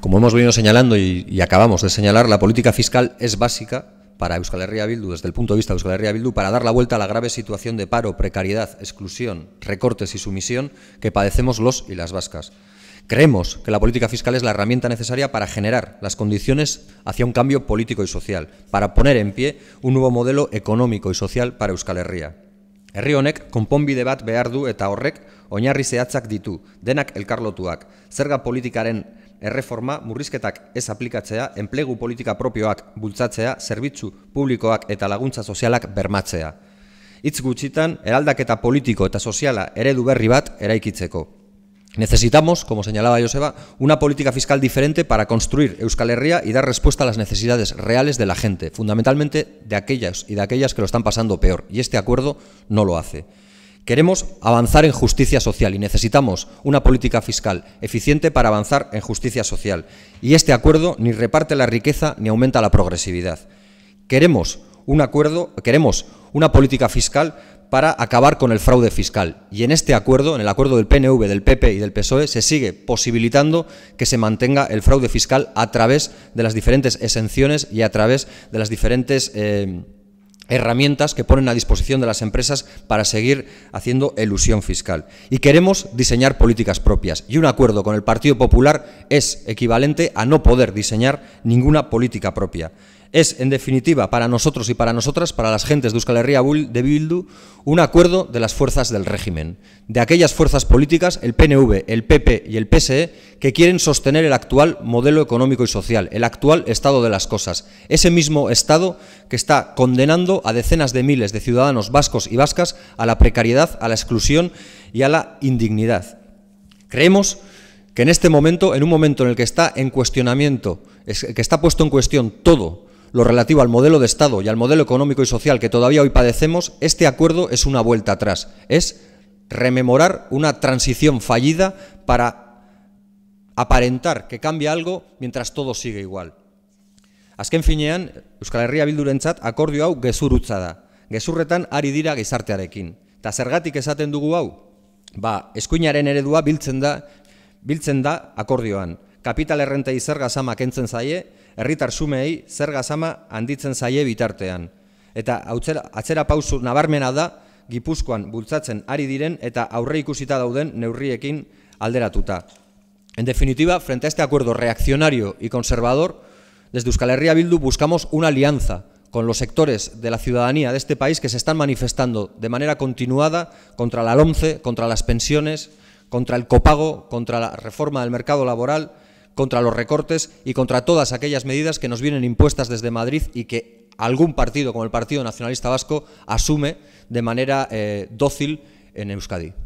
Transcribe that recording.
Como hemos venido señalando y, acabamos de señalar, la política fiscal es básica para Euskal Herria Bildu, desde el punto de vista de Euskal Herria Bildu, para dar la vuelta a la grave situación de paro, precariedad, exclusión, recortes y sumisión que padecemos los y las vascas. Creemos que la política fiscal es la herramienta necesaria para generar las condiciones hacia un cambio político y social, para poner en pie un nuevo modelo económico y social para Euskal Herria. Herri honek konponbide bat behar eta horrek oinarri zehatzak ditu, denak elkarlotuak, zerga politikaren erreforma murrizketak ez aplikatzea, enplegu politika propioak bultzatzea, zerbitzu publikoak eta laguntza sozialak bermatzea. Itz gutxitan, eraldaketa politiko eta soziala eredu berri bat eraikitzeko. Necesitamos, como señalaba Joseba, una política fiscal diferente para construir Euskal Herria y dar respuesta a las necesidades reales de la gente, fundamentalmente de aquellas y de aquellas que lo están pasando peor, y este acuerdo no lo hace. Queremos avanzar en justicia social y necesitamos una política fiscal eficiente para avanzar en justicia social. Y este acuerdo ni reparte la riqueza ni aumenta la progresividad. Queremos un acuerdo, queremos una política fiscal para acabar con el fraude fiscal. Y en este acuerdo, en el acuerdo del PNV, del PP y del PSOE, se sigue posibilitando que se mantenga el fraude fiscal a través de las diferentes exenciones y a través de las diferentes... Eh, herramientas que ponen a disposición de las empresas para seguir haciendo elusión fiscal. Y queremos diseñar políticas propias. Y un acuerdo con el Partido Popular es equivalente a no poder diseñar ninguna política propia. Es, en definitiva, para nosotros y para nosotras, para las gentes de Euskal Herria de Bildu, un acuerdo de las fuerzas del régimen, de aquellas fuerzas políticas, el PNV, el PP y el PSE, que quieren sostener el actual modelo económico y social, el actual estado de las cosas, ese mismo estado que está condenando a decenas de miles de ciudadanos vascos y vascas a la precariedad, a la exclusión y a la indignidad. Creemos que en este momento, en un momento en el que está en cuestionamiento, que está puesto en cuestión todo lo relativo al modelo de Estado y al modelo económico y social que todavía hoy padecemos, este acuerdo es una vuelta atrás. Es rememorar una transición fallida para aparentar que cambia algo mientras todo sigue igual. Azken finean, Euskal Herria Bildurentzat akordio hau gezurutza da. Gezurretan ari dira gizartearekin. Eta zergatik esaten dugu hau? Ba, eskuinaren eredua biltzen da, biltzen da akordioan kapital errentei zer gazama kentzen zaie, erritar sumei zer gazama handitzen zaie bitartean. Eta atzera pauzu nabarmena da, gipuzkoan bultzatzen ari diren eta aurre ikusita dauden neurriekin alderatuta. En definitiva, frente a este acuerdo reaccionario y conservador, desde Euskal Herria Bildu buscamos una alianza con los sectores de la ciudadanía de este país que se están manifestando de manera continuada contra la LOMCE, contra las pensiones, contra el copago, contra la reforma del mercado laboral, contra los recortes y contra todas aquellas medidas que nos vienen impuestas desde Madrid y que algún partido como el Partido Nacionalista Vasco asume de manera eh, dócil en Euskadi.